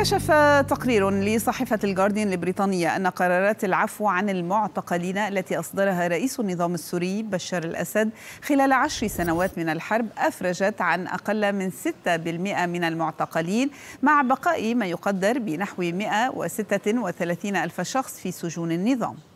كشف تقرير لصحيفة الجارديان البريطانية أن قرارات العفو عن المعتقلين التي أصدرها رئيس النظام السوري بشار الأسد خلال عشر سنوات من الحرب أفرجت عن أقل من 6% من المعتقلين مع بقاء ما يقدر بنحو 136 ألف شخص في سجون النظام